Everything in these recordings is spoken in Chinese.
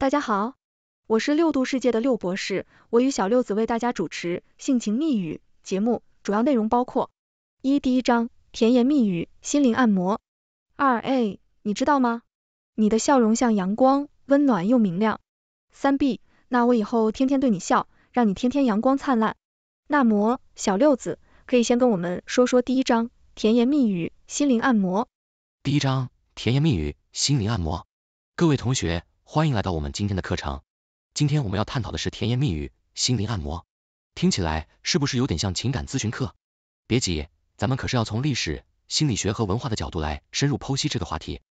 大家好，我是六度世界的六博士，我与小六子为大家主持《性情密语》节目，主要内容包括一、第一章甜言蜜语心灵按摩；二、a，你知道吗？你的笑容像阳光，温暖又明亮；三、b，那我以后天天对你笑，让你天天阳光灿烂。那么，小六子可以先跟我们说说第一章甜言蜜语心灵按摩。第一章甜言蜜语心灵按摩，各位同学。欢迎来到我们今天的课程。今天我们要探讨的是甜言蜜语、心灵按摩，听起来是不是有点像情感咨询课？别急，咱们可是要从历史、心理学和文化的角度来深入剖析这个话题。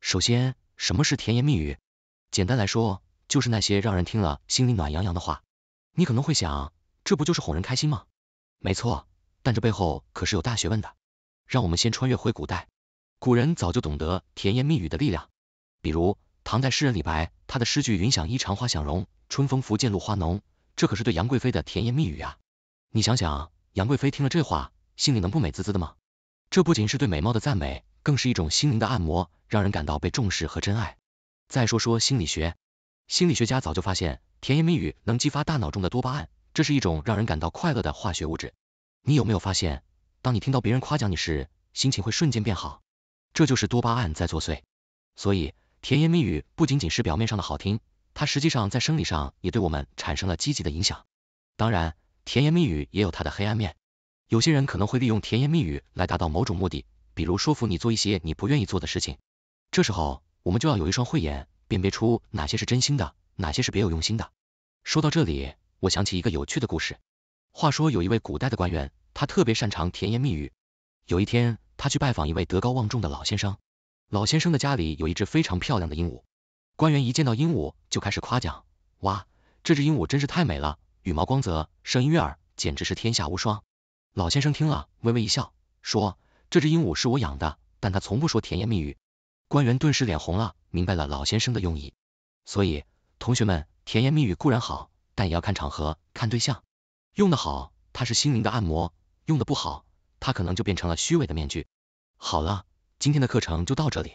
首先，什么是甜言蜜语？简单来说，就是那些让人听了心里暖洋洋的话。你可能会想，这不就是哄人开心吗？没错，但这背后可是有大学问的。让我们先穿越回古代，古人早就懂得甜言蜜语的力量，比如。唐代诗人李白，他的诗句云想衣裳花想容，春风拂槛露花浓，这可是对杨贵妃的甜言蜜语呀。你想想，杨贵妃听了这话，心里能不美滋滋的吗？这不仅是对美貌的赞美，更是一种心灵的按摩，让人感到被重视和真爱。再说说心理学，心理学家早就发现，甜言蜜语能激发大脑中的多巴胺，这是一种让人感到快乐的化学物质。你有没有发现，当你听到别人夸奖你时，心情会瞬间变好？这就是多巴胺在作祟。所以。甜言蜜语不仅仅是表面上的好听，它实际上在生理上也对我们产生了积极的影响。当然，甜言蜜语也有它的黑暗面，有些人可能会利用甜言蜜语来达到某种目的，比如说服你做一些你不愿意做的事情。这时候，我们就要有一双慧眼，辨别出哪些是真心的，哪些是别有用心的。说到这里，我想起一个有趣的故事。话说有一位古代的官员，他特别擅长甜言蜜语。有一天，他去拜访一位德高望重的老先生。老先生的家里有一只非常漂亮的鹦鹉，官员一见到鹦鹉就开始夸奖，哇，这只鹦鹉真是太美了，羽毛光泽，声音悦耳，简直是天下无双。老先生听了微微一笑，说，这只鹦鹉是我养的，但它从不说甜言蜜语。官员顿时脸红了，明白了老先生的用意。所以，同学们，甜言蜜语固然好，但也要看场合，看对象，用得好，它是心灵的按摩；用的不好，它可能就变成了虚伪的面具。好了。今天的课程就到这里，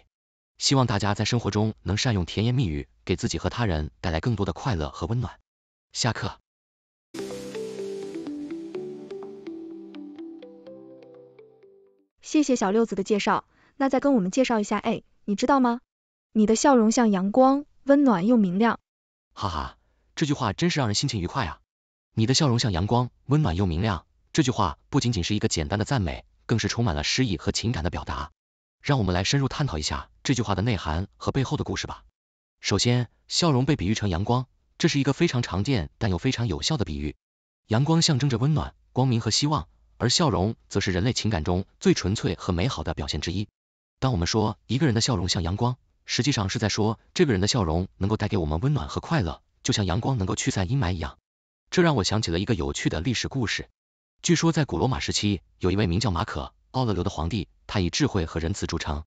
希望大家在生活中能善用甜言蜜语，给自己和他人带来更多的快乐和温暖。下课。谢谢小六子的介绍，那再跟我们介绍一下。哎，你知道吗？你的笑容像阳光，温暖又明亮。哈哈，这句话真是让人心情愉快啊！你的笑容像阳光，温暖又明亮。这句话不仅仅是一个简单的赞美，更是充满了诗意和情感的表达。让我们来深入探讨一下这句话的内涵和背后的故事吧。首先，笑容被比喻成阳光，这是一个非常常见但又非常有效的比喻。阳光象征着温暖、光明和希望，而笑容则是人类情感中最纯粹和美好的表现之一。当我们说一个人的笑容像阳光，实际上是在说这个人的笑容能够带给我们温暖和快乐，就像阳光能够驱散阴霾一样。这让我想起了一个有趣的历史故事。据说在古罗马时期，有一位名叫马可。奥勒留的皇帝，他以智慧和仁慈著称。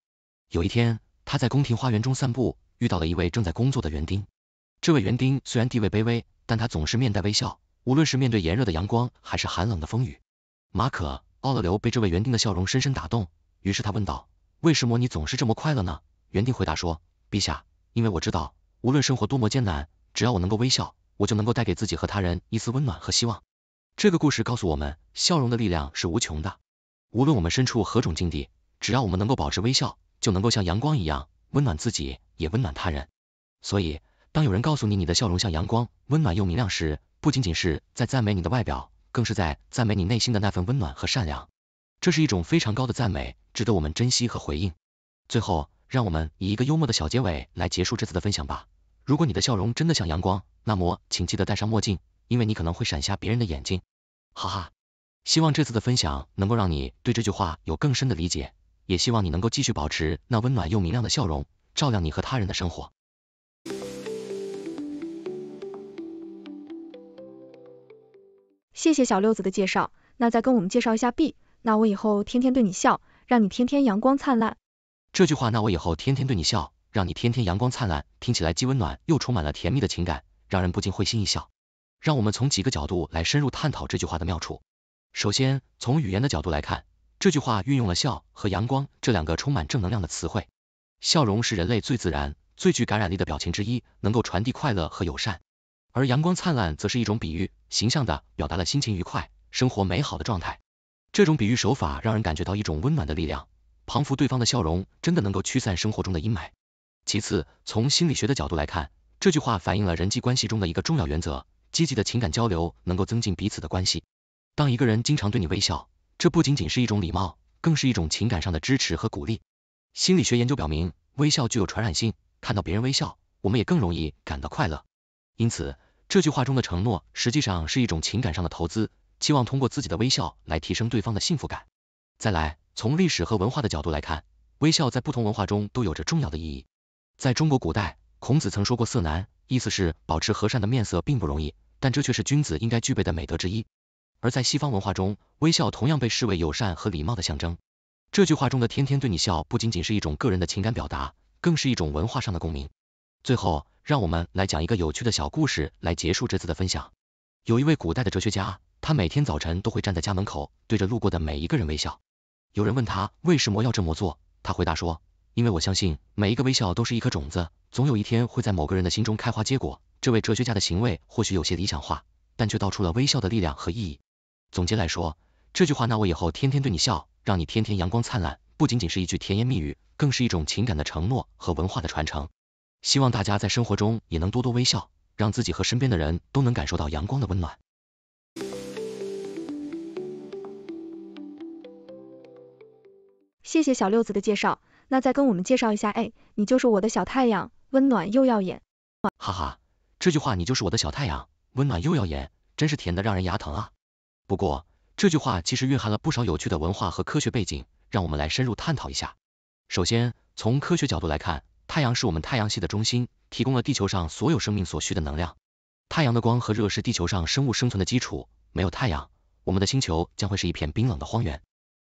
有一天，他在宫廷花园中散步，遇到了一位正在工作的园丁。这位园丁虽然地位卑微，但他总是面带微笑，无论是面对炎热的阳光，还是寒冷的风雨。马可·奥勒留被这位园丁的笑容深深打动，于是他问道：“为什么你总是这么快乐呢？”园丁回答说：“陛下，因为我知道，无论生活多么艰难，只要我能够微笑，我就能够带给自己和他人一丝温暖和希望。”这个故事告诉我们，笑容的力量是无穷的。无论我们身处何种境地，只要我们能够保持微笑，就能够像阳光一样温暖自己，也温暖他人。所以，当有人告诉你你的笑容像阳光，温暖又明亮时，不仅仅是在赞美你的外表，更是在赞美你内心的那份温暖和善良。这是一种非常高的赞美，值得我们珍惜和回应。最后，让我们以一个幽默的小结尾来结束这次的分享吧。如果你的笑容真的像阳光，那么请记得戴上墨镜，因为你可能会闪瞎别人的眼睛。哈哈。希望这次的分享能够让你对这句话有更深的理解，也希望你能够继续保持那温暖又明亮的笑容，照亮你和他人的生活。谢谢小六子的介绍，那再跟我们介绍一下 B。那我以后天天对你笑，让你天天阳光灿烂。这句话，那我以后天天对你笑，让你天天阳光灿烂，听起来既温暖又充满了甜蜜的情感，让人不禁会心一笑。让我们从几个角度来深入探讨这句话的妙处。首先，从语言的角度来看，这句话运用了“笑”和“阳光”这两个充满正能量的词汇。笑容是人类最自然、最具感染力的表情之一，能够传递快乐和友善；而阳光灿烂则是一种比喻，形象的表达了心情愉快、生活美好的状态。这种比喻手法让人感觉到一种温暖的力量，仿佛对方的笑容真的能够驱散生活中的阴霾。其次，从心理学的角度来看，这句话反映了人际关系中的一个重要原则：积极的情感交流能够增进彼此的关系。当一个人经常对你微笑，这不仅仅是一种礼貌，更是一种情感上的支持和鼓励。心理学研究表明，微笑具有传染性，看到别人微笑，我们也更容易感到快乐。因此，这句话中的承诺实际上是一种情感上的投资，期望通过自己的微笑来提升对方的幸福感。再来，从历史和文化的角度来看，微笑在不同文化中都有着重要的意义。在中国古代，孔子曾说过“色难”，意思是保持和善的面色并不容易，但这却是君子应该具备的美德之一。而在西方文化中，微笑同样被视为友善和礼貌的象征。这句话中的“天天对你笑”不仅仅是一种个人的情感表达，更是一种文化上的共鸣。最后，让我们来讲一个有趣的小故事来结束这次的分享。有一位古代的哲学家，他每天早晨都会站在家门口，对着路过的每一个人微笑。有人问他为什么要这么做，他回答说：“因为我相信每一个微笑都是一颗种子，总有一天会在某个人的心中开花结果。”这位哲学家的行为或许有些理想化，但却道出了微笑的力量和意义。总结来说，这句话那我以后天天对你笑，让你天天阳光灿烂，不仅仅是一句甜言蜜语，更是一种情感的承诺和文化的传承。希望大家在生活中也能多多微笑，让自己和身边的人都能感受到阳光的温暖。谢谢小六子的介绍，那再跟我们介绍一下，哎，你就是我的小太阳，温暖又耀眼。哈哈，这句话你就是我的小太阳，温暖又耀眼，真是甜的让人牙疼啊。不过，这句话其实蕴含了不少有趣的文化和科学背景，让我们来深入探讨一下。首先，从科学角度来看，太阳是我们太阳系的中心，提供了地球上所有生命所需的能量。太阳的光和热是地球上生物生存的基础，没有太阳，我们的星球将会是一片冰冷的荒原。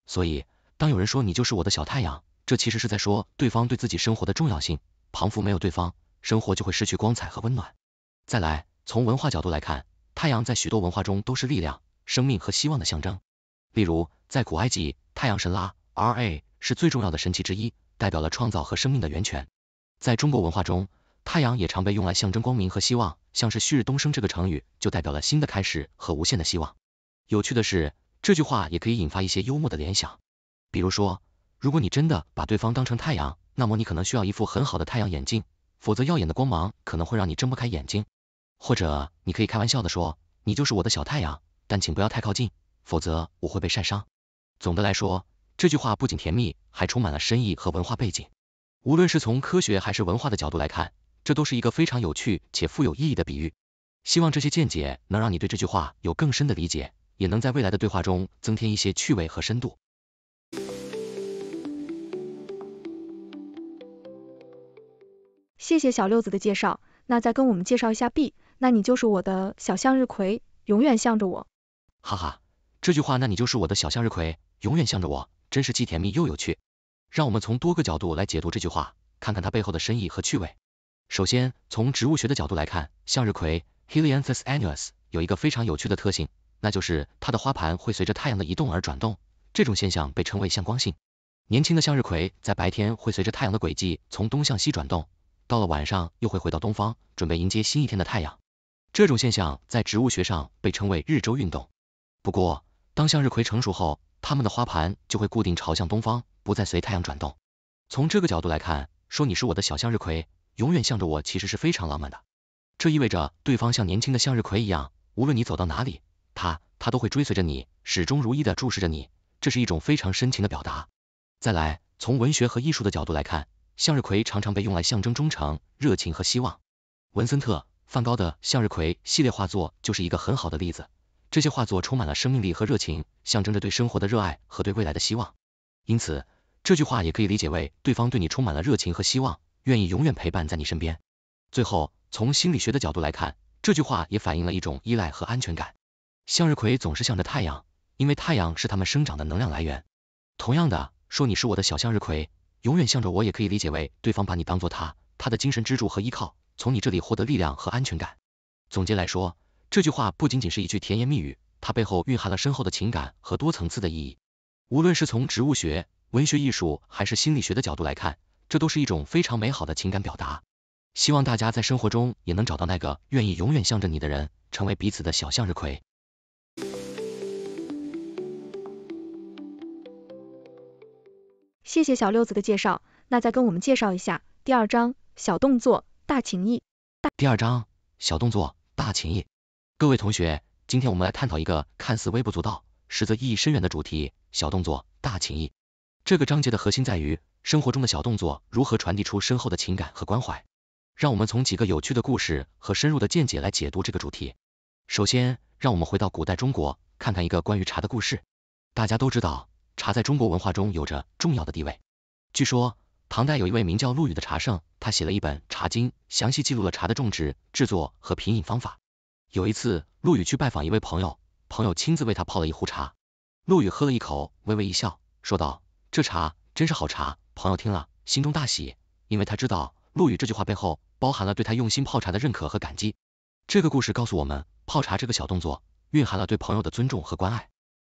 所以，当有人说你就是我的小太阳，这其实是在说对方对自己生活的重要性。仿佛没有对方，生活就会失去光彩和温暖。再来，从文化角度来看，太阳在许多文化中都是力量。生命和希望的象征，例如在古埃及，太阳神拉 （Ra） 是最重要的神祇之一，代表了创造和生命的源泉。在中国文化中，太阳也常被用来象征光明和希望，像是“旭日东升”这个成语就代表了新的开始和无限的希望。有趣的是，这句话也可以引发一些幽默的联想，比如说，如果你真的把对方当成太阳，那么你可能需要一副很好的太阳眼镜，否则耀眼的光芒可能会让你睁不开眼睛。或者你可以开玩笑的说：“你就是我的小太阳。”但请不要太靠近，否则我会被晒伤。总的来说，这句话不仅甜蜜，还充满了深意和文化背景。无论是从科学还是文化的角度来看，这都是一个非常有趣且富有意义的比喻。希望这些见解能让你对这句话有更深的理解，也能在未来的对话中增添一些趣味和深度。谢谢小六子的介绍，那再跟我们介绍一下 B，那你就是我的小向日葵，永远向着我。哈哈，这句话，那你就是我的小向日葵，永远向着我，真是既甜蜜又有趣。让我们从多个角度来解读这句话，看看它背后的深意和趣味。首先，从植物学的角度来看，向日葵 Helianthus annuus 有一个非常有趣的特性，那就是它的花盘会随着太阳的移动而转动，这种现象被称为向光性。年轻的向日葵在白天会随着太阳的轨迹从东向西转动，到了晚上又会回到东方，准备迎接新一天的太阳。这种现象在植物学上被称为日周运动。不过，当向日葵成熟后，它们的花盘就会固定朝向东方，不再随太阳转动。从这个角度来看，说你是我的小向日葵，永远向着我，其实是非常浪漫的。这意味着对方像年轻的向日葵一样，无论你走到哪里，他他都会追随着你，始终如一的注视着你，这是一种非常深情的表达。再来，从文学和艺术的角度来看，向日葵常常被用来象征忠诚、热情和希望。文森特·梵高的向日葵系列画作就是一个很好的例子。这些画作充满了生命力和热情，象征着对生活的热爱和对未来的希望。因此，这句话也可以理解为对方对你充满了热情和希望，愿意永远陪伴在你身边。最后，从心理学的角度来看，这句话也反映了一种依赖和安全感。向日葵总是向着太阳，因为太阳是它们生长的能量来源。同样的，说你是我的小向日葵，永远向着我，也可以理解为对方把你当做他他的精神支柱和依靠，从你这里获得力量和安全感。总结来说。这句话不仅仅是一句甜言蜜语，它背后蕴含了深厚的情感和多层次的意义。无论是从植物学、文学艺术，还是心理学的角度来看，这都是一种非常美好的情感表达。希望大家在生活中也能找到那个愿意永远向着你的人，成为彼此的小向日葵。谢谢小六子的介绍，那再跟我们介绍一下第二章小动作大情谊。第二章小动作大情谊。各位同学，今天我们来探讨一个看似微不足道，实则意义深远的主题——小动作大情谊。这个章节的核心在于生活中的小动作如何传递出深厚的情感和关怀。让我们从几个有趣的故事和深入的见解来解读这个主题。首先，让我们回到古代中国，看看一个关于茶的故事。大家都知道，茶在中国文化中有着重要的地位。据说，唐代有一位名叫陆羽的茶圣，他写了一本《茶经》，详细记录了茶的种植、制作和品饮方法。有一次，陆羽去拜访一位朋友，朋友亲自为他泡了一壶茶。陆羽喝了一口，微微一笑，说道：“这茶真是好茶。”朋友听了，心中大喜，因为他知道陆羽这句话背后包含了对他用心泡茶的认可和感激。这个故事告诉我们，泡茶这个小动作，蕴含了对朋友的尊重和关爱。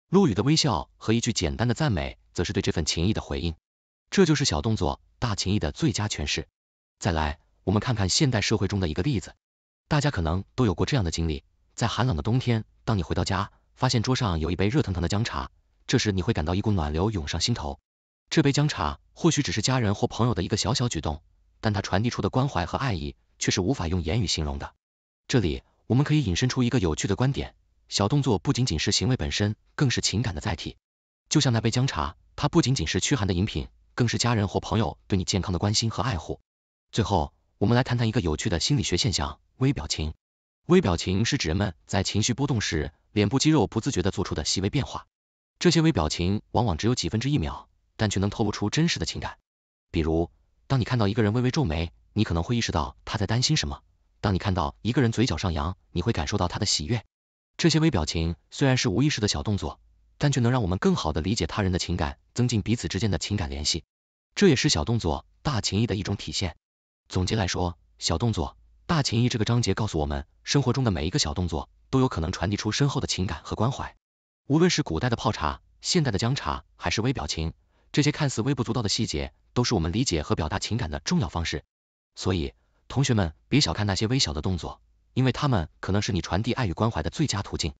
陆羽的微笑和一句简单的赞美，则是对这份情谊的回应。这就是小动作大情谊的最佳诠释。再来，我们看看现代社会中的一个例子。大家可能都有过这样的经历，在寒冷的冬天，当你回到家，发现桌上有一杯热腾腾的姜茶，这时你会感到一股暖流涌上心头。这杯姜茶或许只是家人或朋友的一个小小举动，但它传递出的关怀和爱意却是无法用言语形容的。这里我们可以引申出一个有趣的观点：小动作不仅仅是行为本身，更是情感的载体。就像那杯姜茶，它不仅仅是驱寒的饮品，更是家人或朋友对你健康的关心和爱护。最后。我们来谈谈一个有趣的心理学现象——微表情。微表情是指人们在情绪波动时，脸部肌肉不自觉地做出的细微变化。这些微表情往往只有几分之一秒，但却能透露出真实的情感。比如，当你看到一个人微微皱眉，你可能会意识到他在担心什么；当你看到一个人嘴角上扬，你会感受到他的喜悦。这些微表情虽然是无意识的小动作，但却能让我们更好地理解他人的情感，增进彼此之间的情感联系。这也是小动作大情谊的一种体现。总结来说，《小动作大情谊》这个章节告诉我们，生活中的每一个小动作都有可能传递出深厚的情感和关怀。无论是古代的泡茶、现代的姜茶，还是微表情，这些看似微不足道的细节，都是我们理解和表达情感的重要方式。所以，同学们别小看那些微小的动作，因为他们可能是你传递爱与关怀的最佳途径。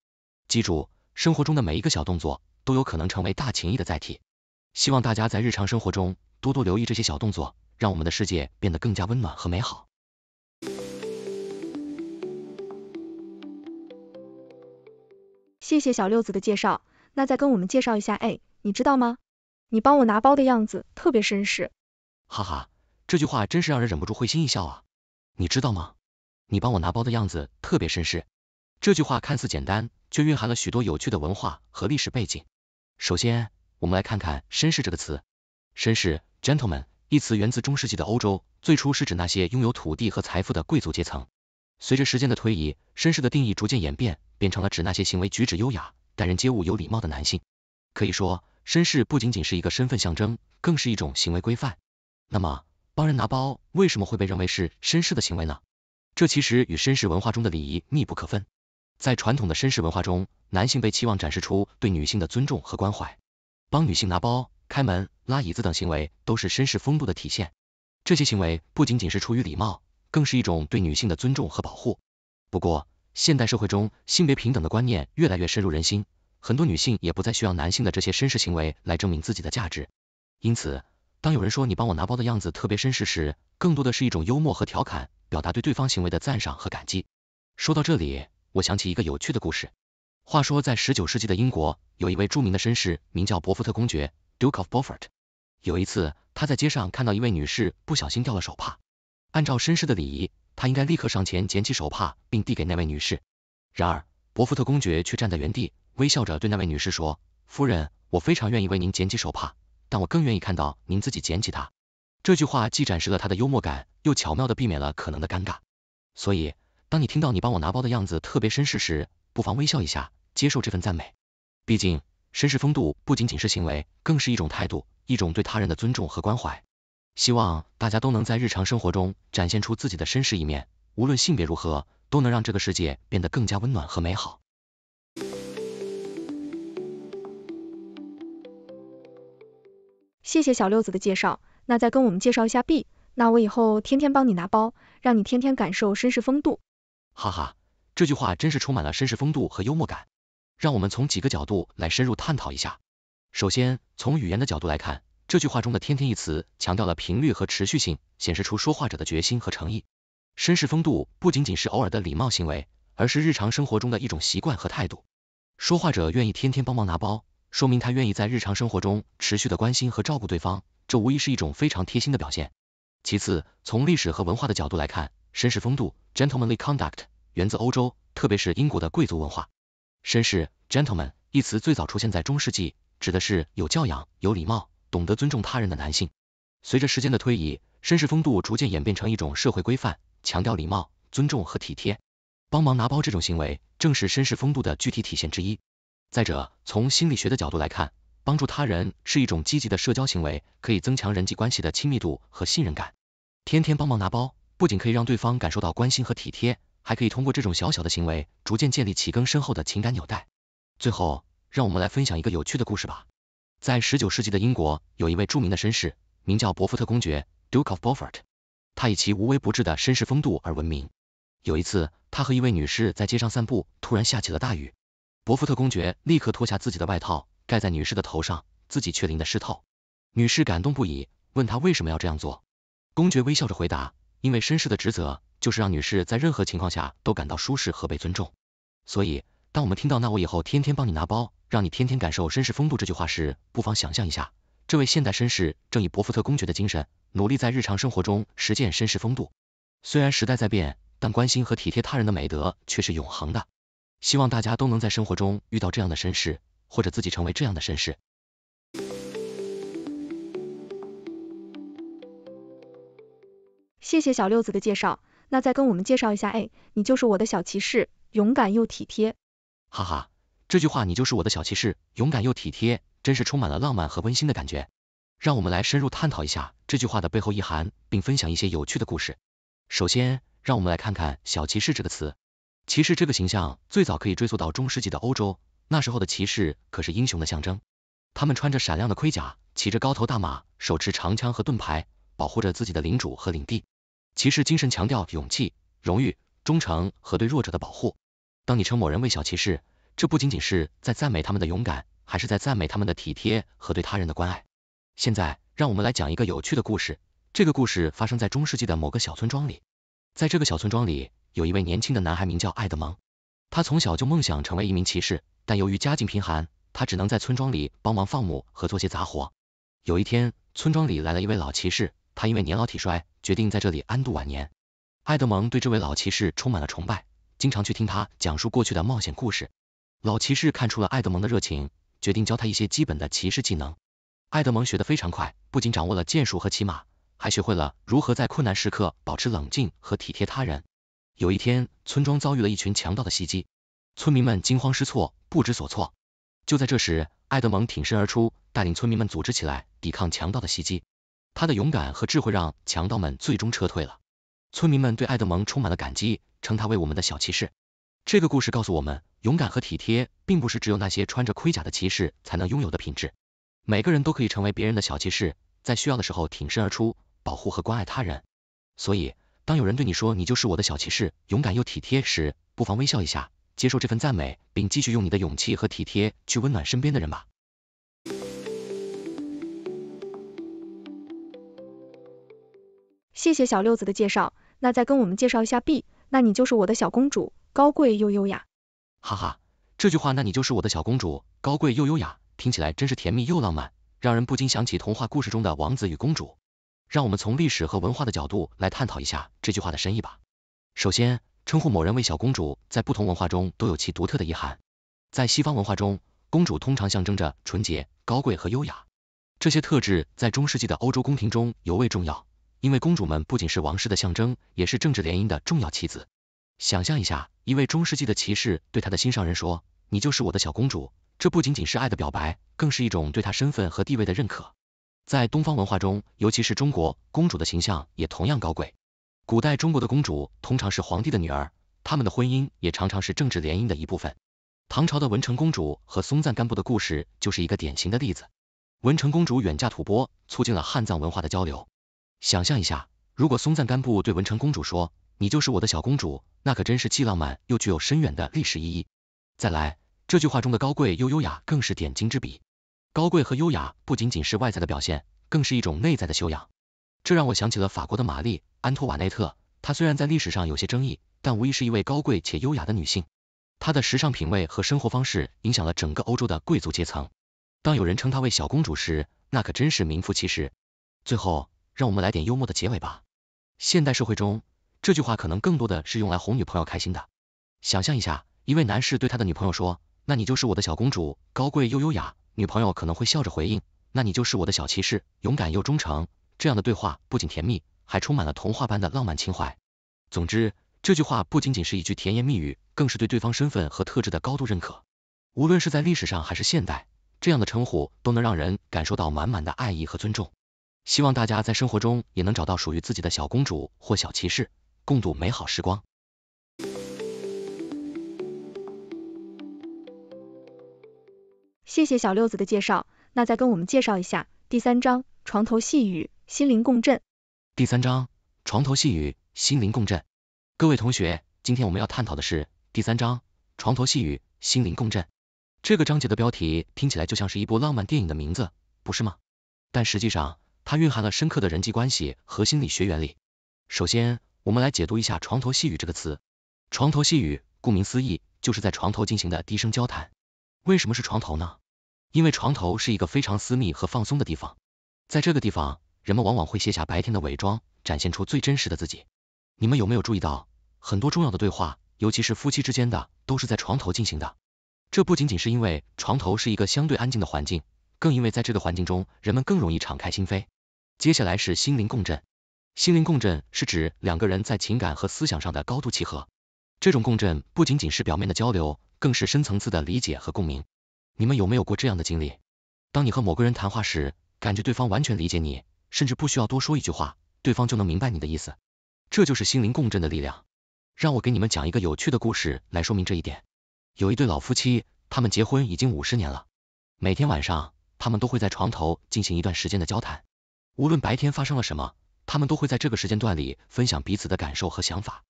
记住，生活中的每一个小动作都有可能成为大情谊的载体。希望大家在日常生活中多多留意这些小动作。让我们的世界变得更加温暖和美好。谢谢小六子的介绍，那再跟我们介绍一下。哎，你知道吗？你帮我拿包的样子特别绅士。哈哈，这句话真是让人忍不住会心一笑啊。你知道吗？你帮我拿包的样子特别绅士。这句话看似简单，却蕴含了许多有趣的文化和历史背景。首先，我们来看看“绅士”这个词。绅士，gentleman。一词源自中世纪的欧洲，最初是指那些拥有土地和财富的贵族阶层。随着时间的推移，绅士的定义逐渐演变，变成了指那些行为举止优雅、待人接物有礼貌的男性。可以说，绅士不仅仅是一个身份象征，更是一种行为规范。那么，帮人拿包为什么会被认为是绅士的行为呢？这其实与绅士文化中的礼仪密不可分。在传统的绅士文化中，男性被期望展示出对女性的尊重和关怀，帮女性拿包。开门、拉椅子等行为都是绅士风度的体现，这些行为不仅仅是出于礼貌，更是一种对女性的尊重和保护。不过，现代社会中性别平等的观念越来越深入人心，很多女性也不再需要男性的这些绅士行为来证明自己的价值。因此，当有人说你帮我拿包的样子特别绅士时，更多的是一种幽默和调侃，表达对对方行为的赞赏和感激。说到这里，我想起一个有趣的故事。话说在十九世纪的英国，有一位著名的绅士，名叫伯福特公爵。Duke of b e a u f o r t 有一次，他在街上看到一位女士不小心掉了手帕，按照绅士的礼仪，他应该立刻上前捡起手帕并递给那位女士。然而，伯福特公爵却站在原地，微笑着对那位女士说：“夫人，我非常愿意为您捡起手帕，但我更愿意看到您自己捡起它。”这句话既展示了他的幽默感，又巧妙地避免了可能的尴尬。所以，当你听到你帮我拿包的样子特别绅士时，不妨微笑一下，接受这份赞美。毕竟，绅士风度不仅仅是行为，更是一种态度，一种对他人的尊重和关怀。希望大家都能在日常生活中展现出自己的绅士一面，无论性别如何，都能让这个世界变得更加温暖和美好。谢谢小六子的介绍，那再跟我们介绍一下 B。那我以后天天帮你拿包，让你天天感受绅士风度。哈哈，这句话真是充满了绅士风度和幽默感。让我们从几个角度来深入探讨一下。首先，从语言的角度来看，这句话中的“天天”一词强调了频率和持续性，显示出说话者的决心和诚意。绅士风度不仅仅是偶尔的礼貌行为，而是日常生活中的一种习惯和态度。说话者愿意天天帮忙拿包，说明他愿意在日常生活中持续的关心和照顾对方，这无疑是一种非常贴心的表现。其次，从历史和文化的角度来看，绅士风度 （gentlemanly conduct） 源自欧洲，特别是英国的贵族文化。绅士 （gentleman） 一词最早出现在中世纪，指的是有教养、有礼貌、懂得尊重他人的男性。随着时间的推移，绅士风度逐渐演变成一种社会规范，强调礼貌、尊重和体贴。帮忙拿包这种行为正是绅士风度的具体体现之一。再者，从心理学的角度来看，帮助他人是一种积极的社交行为，可以增强人际关系的亲密度和信任感。天天帮忙拿包，不仅可以让对方感受到关心和体贴。还可以通过这种小小的行为，逐渐建立起更深厚的情感纽带。最后，让我们来分享一个有趣的故事吧。在十九世纪的英国，有一位著名的绅士，名叫伯福特公爵 Duke of b e a u f o r t 他以其无微不至的绅士风度而闻名。有一次，他和一位女士在街上散步，突然下起了大雨。伯福特公爵立刻脱下自己的外套，盖在女士的头上，自己却淋得湿透。女士感动不已，问他为什么要这样做。公爵微笑着回答：“因为绅士的职责。”就是让女士在任何情况下都感到舒适和被尊重。所以，当我们听到“那我以后天天帮你拿包，让你天天感受绅士风度”这句话时，不妨想象一下，这位现代绅士正以伯福特公爵的精神，努力在日常生活中实践绅士风度。虽然时代在变，但关心和体贴他人的美德却是永恒的。希望大家都能在生活中遇到这样的绅士，或者自己成为这样的绅士。谢谢小六子的介绍。那再跟我们介绍一下，哎，你就是我的小骑士，勇敢又体贴。哈哈，这句话你就是我的小骑士，勇敢又体贴，真是充满了浪漫和温馨的感觉。让我们来深入探讨一下这句话的背后意涵，并分享一些有趣的故事。首先，让我们来看看“小骑士”这个词。骑士这个形象最早可以追溯到中世纪的欧洲，那时候的骑士可是英雄的象征，他们穿着闪亮的盔甲，骑着高头大马，手持长枪和盾牌，保护着自己的领主和领地。骑士精神强调勇气、荣誉、忠诚和对弱者的保护。当你称某人为小骑士，这不仅仅是在赞美他们的勇敢，还是在赞美他们的体贴和对他人的关爱。现在，让我们来讲一个有趣的故事。这个故事发生在中世纪的某个小村庄里。在这个小村庄里，有一位年轻的男孩名叫爱德蒙。他从小就梦想成为一名骑士，但由于家境贫寒，他只能在村庄里帮忙放牧和做些杂活。有一天，村庄里来了一位老骑士。他因为年老体衰，决定在这里安度晚年。爱德蒙对这位老骑士充满了崇拜，经常去听他讲述过去的冒险故事。老骑士看出了爱德蒙的热情，决定教他一些基本的骑士技能。爱德蒙学得非常快，不仅掌握了剑术和骑马，还学会了如何在困难时刻保持冷静和体贴他人。有一天，村庄遭遇了一群强盗的袭击，村民们惊慌失措，不知所措。就在这时，爱德蒙挺身而出，带领村民们组织起来抵抗强盗的袭击。他的勇敢和智慧让强盗们最终撤退了。村民们对爱德蒙充满了感激，称他为我们的小骑士。这个故事告诉我们，勇敢和体贴并不是只有那些穿着盔甲的骑士才能拥有的品质。每个人都可以成为别人的小骑士，在需要的时候挺身而出，保护和关爱他人。所以，当有人对你说你就是我的小骑士，勇敢又体贴时，不妨微笑一下，接受这份赞美，并继续用你的勇气和体贴去温暖身边的人吧。谢谢小六子的介绍，那再跟我们介绍一下 B。那你就是我的小公主，高贵又优雅。哈哈，这句话“那你就是我的小公主，高贵又优雅”听起来真是甜蜜又浪漫，让人不禁想起童话故事中的王子与公主。让我们从历史和文化的角度来探讨一下这句话的深意吧。首先，称呼某人为小公主，在不同文化中都有其独特的意涵。在西方文化中，公主通常象征着纯洁、高贵和优雅，这些特质在中世纪的欧洲宫廷中尤为重要。因为公主们不仅是王室的象征，也是政治联姻的重要棋子。想象一下，一位中世纪的骑士对他的心上人说：“你就是我的小公主。”这不仅仅是爱的表白，更是一种对他身份和地位的认可。在东方文化中，尤其是中国，公主的形象也同样高贵。古代中国的公主通常是皇帝的女儿，他们的婚姻也常常是政治联姻的一部分。唐朝的文成公主和松赞干布的故事就是一个典型的例子。文成公主远嫁吐蕃，促进了汉藏文化的交流。想象一下，如果松赞干布对文成公主说：“你就是我的小公主”，那可真是既浪漫又具有深远的历史意义。再来，这句话中的高贵又优雅更是点睛之笔。高贵和优雅不仅仅是外在的表现，更是一种内在的修养。这让我想起了法国的玛丽安托瓦内特，她虽然在历史上有些争议，但无疑是一位高贵且优雅的女性。她的时尚品味和生活方式影响了整个欧洲的贵族阶层。当有人称她为小公主时，那可真是名副其实。最后。让我们来点幽默的结尾吧。现代社会中，这句话可能更多的是用来哄女朋友开心的。想象一下，一位男士对他的女朋友说：“那你就是我的小公主，高贵又优雅。”女朋友可能会笑着回应：“那你就是我的小骑士，勇敢又忠诚。”这样的对话不仅甜蜜，还充满了童话般的浪漫情怀。总之，这句话不仅仅是一句甜言蜜语，更是对对方身份和特质的高度认可。无论是在历史上还是现代，这样的称呼都能让人感受到满满的爱意和尊重。希望大家在生活中也能找到属于自己的小公主或小骑士，共度美好时光。谢谢小六子的介绍，那再跟我们介绍一下第三章《床头细语，心灵共振》。第三章《床头细语，心灵共振》。各位同学，今天我们要探讨的是第三章《床头细语，心灵共振》这个章节的标题，听起来就像是一部浪漫电影的名字，不是吗？但实际上。它蕴含了深刻的人际关系和心理学原理。首先，我们来解读一下“床头细语”这个词。“床头细语”顾名思义，就是在床头进行的低声交谈。为什么是床头呢？因为床头是一个非常私密和放松的地方，在这个地方，人们往往会卸下白天的伪装，展现出最真实的自己。你们有没有注意到，很多重要的对话，尤其是夫妻之间的，都是在床头进行的？这不仅仅是因为床头是一个相对安静的环境，更因为在这个环境中，人们更容易敞开心扉。接下来是心灵共振。心灵共振是指两个人在情感和思想上的高度契合。这种共振不仅仅是表面的交流，更是深层次的理解和共鸣。你们有没有过这样的经历？当你和某个人谈话时，感觉对方完全理解你，甚至不需要多说一句话，对方就能明白你的意思。这就是心灵共振的力量。让我给你们讲一个有趣的故事来说明这一点。有一对老夫妻，他们结婚已经五十年了。每天晚上，他们都会在床头进行一段时间的交谈。无论白天发生了什么，他们都会在这个时间段里分享彼此的感受和想法。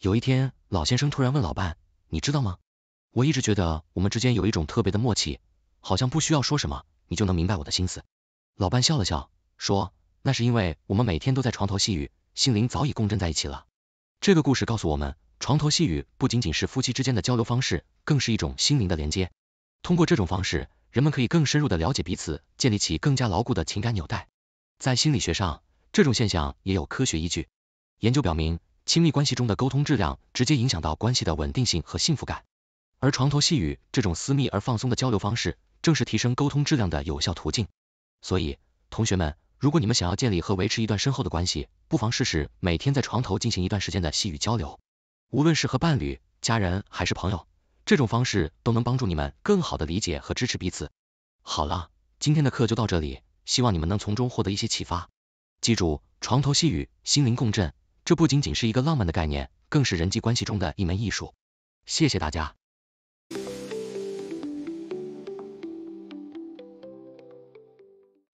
有一天，老先生突然问老伴：“你知道吗？我一直觉得我们之间有一种特别的默契，好像不需要说什么，你就能明白我的心思。”老伴笑了笑，说：“那是因为我们每天都在床头细语，心灵早已共振在一起了。”这个故事告诉我们，床头细语不仅仅是夫妻之间的交流方式，更是一种心灵的连接。通过这种方式，人们可以更深入的了解彼此，建立起更加牢固的情感纽带。在心理学上，这种现象也有科学依据。研究表明，亲密关系中的沟通质量直接影响到关系的稳定性和幸福感。而床头细语这种私密而放松的交流方式，正是提升沟通质量的有效途径。所以，同学们，如果你们想要建立和维持一段深厚的关系，不妨试试每天在床头进行一段时间的细语交流。无论是和伴侣、家人还是朋友，这种方式都能帮助你们更好的理解和支持彼此。好了，今天的课就到这里。希望你们能从中获得一些启发。记住，床头细语，心灵共振，这不仅仅是一个浪漫的概念，更是人际关系中的一门艺术。谢谢大家。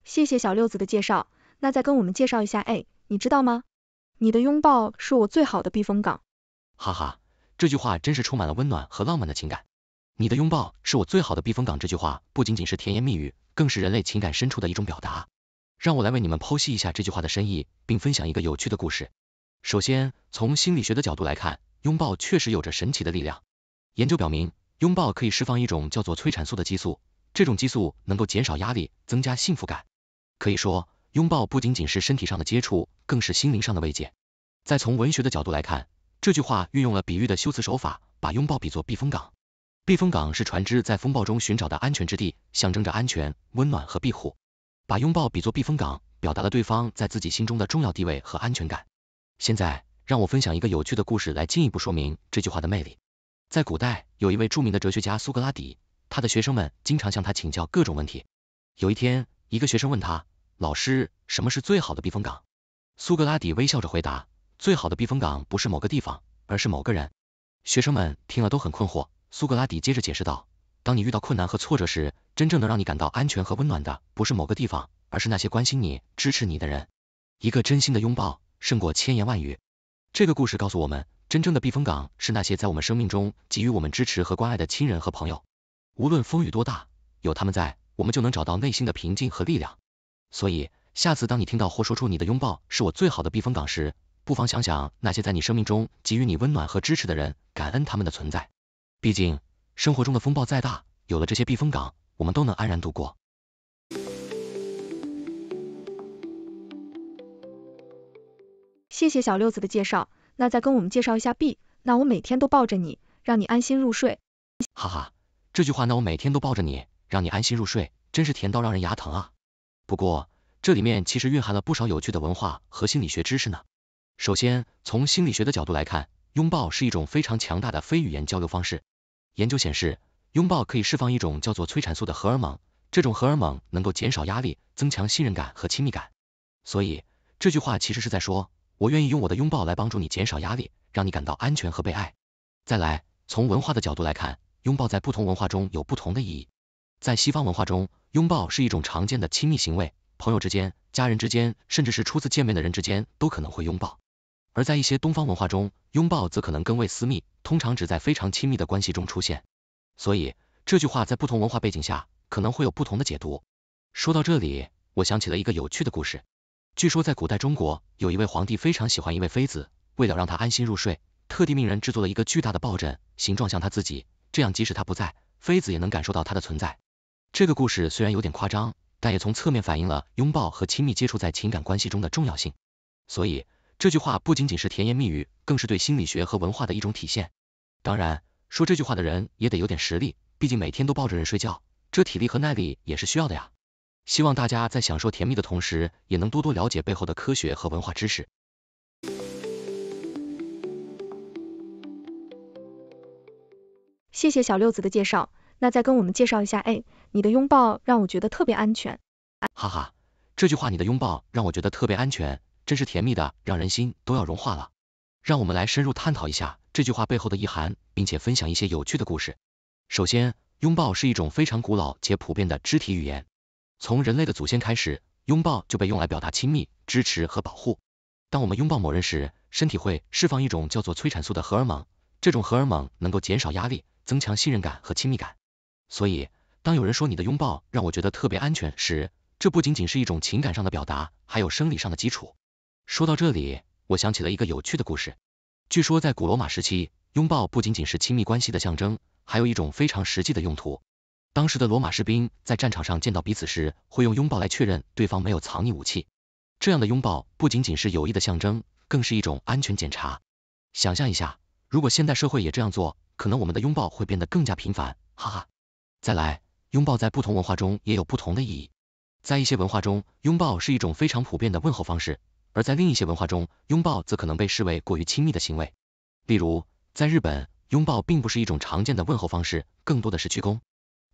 谢谢小六子的介绍，那再跟我们介绍一下。哎，你知道吗？你的拥抱是我最好的避风港。哈哈，这句话真是充满了温暖和浪漫的情感。你的拥抱是我最好的避风港，这句话不仅仅是甜言蜜语。更是人类情感深处的一种表达。让我来为你们剖析一下这句话的深意，并分享一个有趣的故事。首先，从心理学的角度来看，拥抱确实有着神奇的力量。研究表明，拥抱可以释放一种叫做催产素的激素，这种激素能够减少压力，增加幸福感。可以说，拥抱不仅仅是身体上的接触，更是心灵上的慰藉。再从文学的角度来看，这句话运用了比喻的修辞手法，把拥抱比作避风港。避风港是船只在风暴中寻找的安全之地，象征着安全、温暖和庇护。把拥抱比作避风港，表达了对方在自己心中的重要地位和安全感。现在，让我分享一个有趣的故事来进一步说明这句话的魅力。在古代，有一位著名的哲学家苏格拉底，他的学生们经常向他请教各种问题。有一天，一个学生问他：“老师，什么是最好的避风港？”苏格拉底微笑着回答：“最好的避风港不是某个地方，而是某个人。”学生们听了都很困惑。苏格拉底接着解释道，当你遇到困难和挫折时，真正能让你感到安全和温暖的，不是某个地方，而是那些关心你、支持你的人。一个真心的拥抱胜过千言万语。这个故事告诉我们，真正的避风港是那些在我们生命中给予我们支持和关爱的亲人和朋友。无论风雨多大，有他们在，我们就能找到内心的平静和力量。所以，下次当你听到或说出你的拥抱是我最好的避风港时，不妨想想那些在你生命中给予你温暖和支持的人，感恩他们的存在。毕竟，生活中的风暴再大，有了这些避风港，我们都能安然度过。谢谢小六子的介绍，那再跟我们介绍一下 B。那我每天都抱着你，让你安心入睡。哈哈，这句话那我每天都抱着你，让你安心入睡，真是甜到让人牙疼啊。不过这里面其实蕴含了不少有趣的文化和心理学知识呢。首先从心理学的角度来看，拥抱是一种非常强大的非语言交流方式。研究显示，拥抱可以释放一种叫做催产素的荷尔蒙，这种荷尔蒙能够减少压力，增强信任感和亲密感。所以这句话其实是在说，我愿意用我的拥抱来帮助你减少压力，让你感到安全和被爱。再来，从文化的角度来看，拥抱在不同文化中有不同的意义。在西方文化中，拥抱是一种常见的亲密行为，朋友之间、家人之间，甚至是初次见面的人之间都可能会拥抱。而在一些东方文化中，拥抱则可能更为私密，通常只在非常亲密的关系中出现。所以，这句话在不同文化背景下可能会有不同的解读。说到这里，我想起了一个有趣的故事。据说在古代中国，有一位皇帝非常喜欢一位妃子，为了让她安心入睡，特地命人制作了一个巨大的抱枕，形状像他自己，这样即使他不在，妃子也能感受到他的存在。这个故事虽然有点夸张，但也从侧面反映了拥抱和亲密接触在情感关系中的重要性。所以。这句话不仅仅是甜言蜜语，更是对心理学和文化的一种体现。当然，说这句话的人也得有点实力，毕竟每天都抱着人睡觉，这体力和耐力也是需要的呀。希望大家在享受甜蜜的同时，也能多多了解背后的科学和文化知识。谢谢小六子的介绍，那再跟我们介绍一下，哎，你的拥抱让我觉得特别安全。哈哈，这句话你的拥抱让我觉得特别安全。真是甜蜜的，让人心都要融化了。让我们来深入探讨一下这句话背后的意涵，并且分享一些有趣的故事。首先，拥抱是一种非常古老且普遍的肢体语言，从人类的祖先开始，拥抱就被用来表达亲密、支持和保护。当我们拥抱某人时，身体会释放一种叫做催产素的荷尔蒙，这种荷尔蒙能够减少压力，增强信任感和亲密感。所以，当有人说你的拥抱让我觉得特别安全时，这不仅仅是一种情感上的表达，还有生理上的基础。说到这里，我想起了一个有趣的故事。据说在古罗马时期，拥抱不仅仅是亲密关系的象征，还有一种非常实际的用途。当时的罗马士兵在战场上见到彼此时，会用拥抱来确认对方没有藏匿武器。这样的拥抱不仅仅是友谊的象征，更是一种安全检查。想象一下，如果现代社会也这样做，可能我们的拥抱会变得更加频繁，哈哈。再来，拥抱在不同文化中也有不同的意义。在一些文化中，拥抱是一种非常普遍的问候方式。而在另一些文化中，拥抱则可能被视为过于亲密的行为。例如，在日本，拥抱并不是一种常见的问候方式，更多的是鞠躬；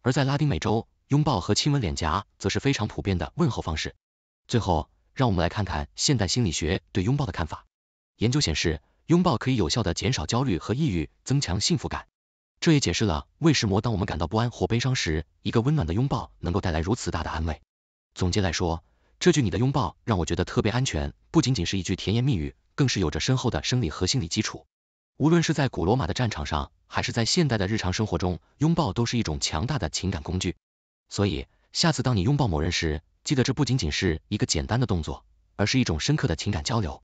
而在拉丁美洲，拥抱和亲吻脸颊则是非常普遍的问候方式。最后，让我们来看看现代心理学对拥抱的看法。研究显示，拥抱可以有效地减少焦虑和抑郁，增强幸福感。这也解释了为什么当我们感到不安或悲伤时，一个温暖的拥抱能够带来如此大的安慰。总结来说，这句你的拥抱让我觉得特别安全，不仅仅是一句甜言蜜语，更是有着深厚的生理和心理基础。无论是在古罗马的战场上，还是在现代的日常生活中，拥抱都是一种强大的情感工具。所以，下次当你拥抱某人时，记得这不仅仅是一个简单的动作，而是一种深刻的情感交流。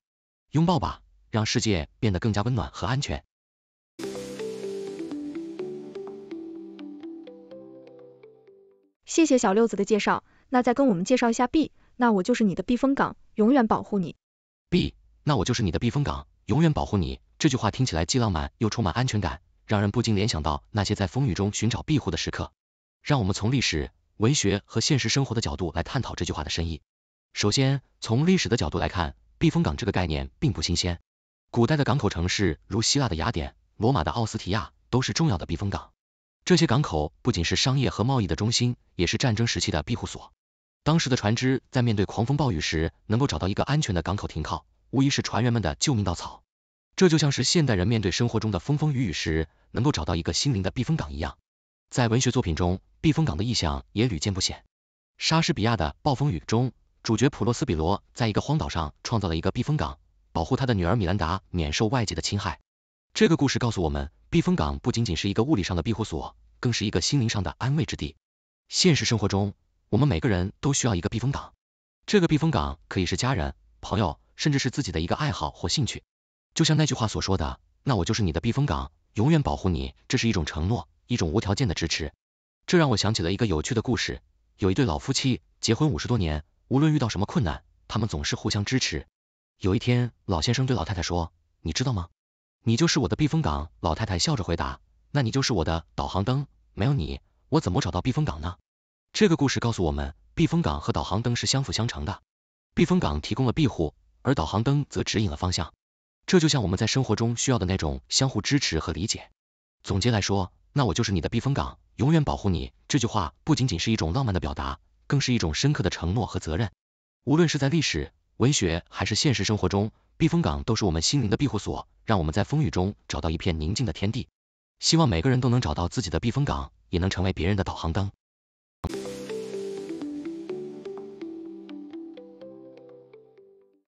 拥抱吧，让世界变得更加温暖和安全。谢谢小六子的介绍，那再跟我们介绍一下 B。那我就是你的避风港，永远保护你。B，那我就是你的避风港，永远保护你。这句话听起来既浪漫又充满安全感，让人不禁联想到那些在风雨中寻找庇护的时刻。让我们从历史、文学和现实生活的角度来探讨这句话的深意。首先，从历史的角度来看，避风港这个概念并不新鲜。古代的港口城市如希腊的雅典、罗马的奥斯提亚都是重要的避风港。这些港口不仅是商业和贸易的中心，也是战争时期的庇护所。当时的船只在面对狂风暴雨时，能够找到一个安全的港口停靠，无疑是船员们的救命稻草。这就像是现代人面对生活中的风风雨雨时，能够找到一个心灵的避风港一样。在文学作品中，避风港的意象也屡见不鲜。莎士比亚的《暴风雨》中，主角普罗斯比罗在一个荒岛上创造了一个避风港，保护他的女儿米兰达免受外界的侵害。这个故事告诉我们，避风港不仅仅是一个物理上的庇护所，更是一个心灵上的安慰之地。现实生活中，我们每个人都需要一个避风港，这个避风港可以是家人、朋友，甚至是自己的一个爱好或兴趣。就像那句话所说的，那我就是你的避风港，永远保护你，这是一种承诺，一种无条件的支持。这让我想起了一个有趣的故事，有一对老夫妻结婚五十多年，无论遇到什么困难，他们总是互相支持。有一天，老先生对老太太说，你知道吗？你就是我的避风港。老太太笑着回答，那你就是我的导航灯，没有你，我怎么找到避风港呢？这个故事告诉我们，避风港和导航灯是相辅相成的。避风港提供了庇护，而导航灯则指引了方向。这就像我们在生活中需要的那种相互支持和理解。总结来说，那我就是你的避风港，永远保护你。这句话不仅仅是一种浪漫的表达，更是一种深刻的承诺和责任。无论是在历史、文学还是现实生活中，避风港都是我们心灵的庇护所，让我们在风雨中找到一片宁静的天地。希望每个人都能找到自己的避风港，也能成为别人的导航灯。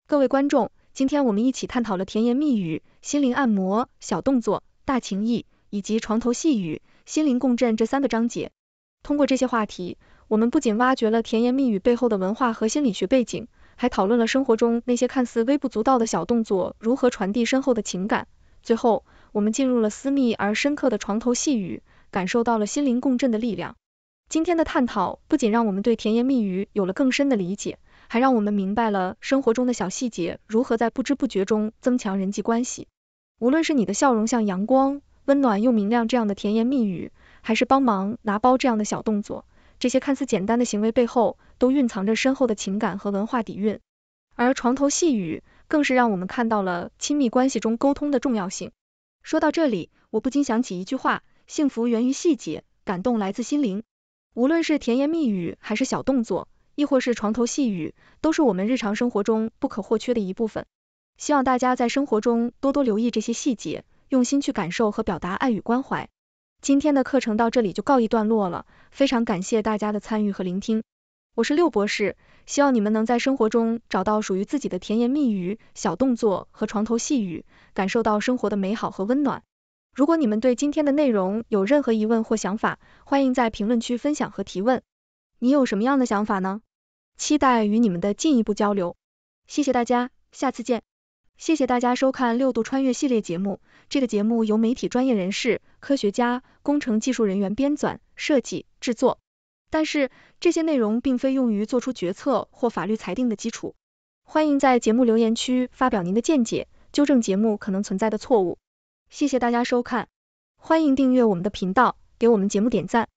各位观众，今天我们一起探讨了甜言蜜语、心灵按摩、小动作、大情谊以及床头细语、心灵共振这三个章节。通过这些话题，我们不仅挖掘了甜言蜜语背后的文化和心理学背景，还讨论了生活中那些看似微不足道的小动作如何传递深厚的情感。最后，我们进入了私密而深刻的床头细语，感受到了心灵共振的力量。今天的探讨不仅让我们对甜言蜜语有了更深的理解。还让我们明白了生活中的小细节如何在不知不觉中增强人际关系。无论是你的笑容像阳光，温暖又明亮这样的甜言蜜语，还是帮忙拿包这样的小动作，这些看似简单的行为背后都蕴藏着深厚的情感和文化底蕴。而床头细语更是让我们看到了亲密关系中沟通的重要性。说到这里，我不禁想起一句话：幸福源于细节，感动来自心灵。无论是甜言蜜语还是小动作。亦或是床头细语，都是我们日常生活中不可或缺的一部分。希望大家在生活中多多留意这些细节，用心去感受和表达爱与关怀。今天的课程到这里就告一段落了，非常感谢大家的参与和聆听。我是六博士，希望你们能在生活中找到属于自己的甜言蜜语、小动作和床头细语，感受到生活的美好和温暖。如果你们对今天的内容有任何疑问或想法，欢迎在评论区分享和提问。你有什么样的想法呢？期待与你们的进一步交流，谢谢大家，下次见。谢谢大家收看六度穿越系列节目，这个节目由媒体专业人士、科学家、工程技术人员编纂、设计、制作，但是这些内容并非用于做出决策或法律裁定的基础。欢迎在节目留言区发表您的见解，纠正节目可能存在的错误。谢谢大家收看，欢迎订阅我们的频道，给我们节目点赞。